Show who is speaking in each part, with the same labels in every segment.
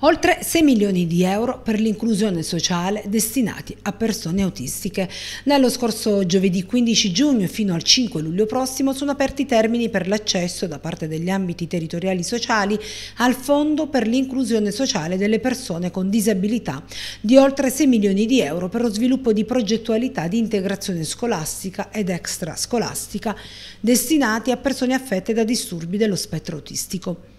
Speaker 1: oltre 6 milioni di euro per l'inclusione sociale destinati a persone autistiche. Nello scorso giovedì 15 giugno fino al 5 luglio prossimo sono aperti i termini per l'accesso da parte degli ambiti territoriali sociali al Fondo per l'inclusione sociale delle persone con disabilità di oltre 6 milioni di euro per lo sviluppo di progettualità di integrazione scolastica ed extrascolastica destinati a persone affette da disturbi dello spettro autistico.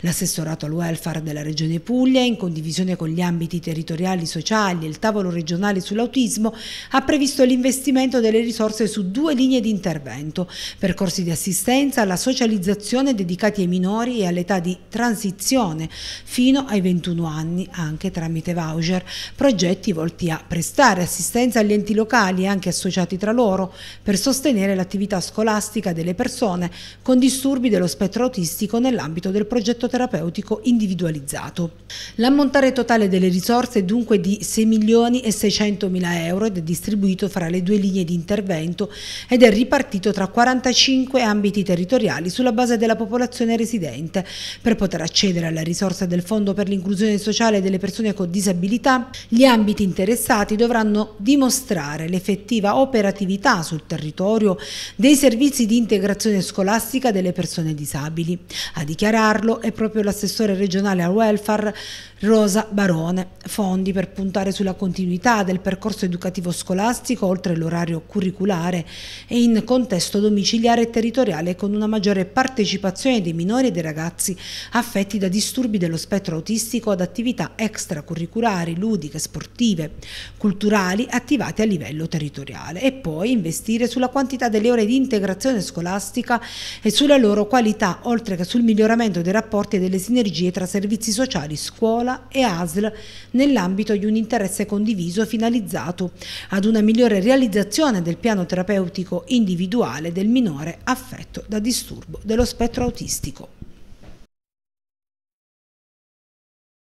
Speaker 1: L'assessorato al welfare della Regione Puglia, in condivisione con gli ambiti territoriali sociali e il tavolo regionale sull'autismo, ha previsto l'investimento delle risorse su due linee di intervento, percorsi di assistenza alla socializzazione dedicati ai minori e all'età di transizione fino ai 21 anni, anche tramite voucher, progetti volti a prestare assistenza agli enti locali e anche associati tra loro per sostenere l'attività scolastica delle persone con disturbi dello spettro autistico nell'ambito del progetto progetto terapeutico individualizzato. L'ammontare totale delle risorse è dunque di 6 milioni e 600 mila euro ed è distribuito fra le due linee di intervento ed è ripartito tra 45 ambiti territoriali sulla base della popolazione residente. Per poter accedere alla risorsa del Fondo per l'inclusione sociale delle persone con disabilità, gli ambiti interessati dovranno dimostrare l'effettiva operatività sul territorio dei servizi di integrazione scolastica delle persone disabili. A dichiararlo farlo è proprio l'assessore regionale al welfare Rosa Barone. Fondi per puntare sulla continuità del percorso educativo scolastico oltre l'orario curriculare e in contesto domiciliare e territoriale con una maggiore partecipazione dei minori e dei ragazzi affetti da disturbi dello spettro autistico ad attività extracurriculari, ludiche, sportive, culturali attivate a livello territoriale e poi investire sulla quantità delle ore di integrazione scolastica e sulla loro qualità oltre che sul miglioramento dei rapporti e delle sinergie tra servizi sociali, scuola Scuola e ASL nell'ambito di un interesse condiviso finalizzato ad una migliore realizzazione del piano terapeutico individuale del minore affetto da disturbo dello spettro autistico.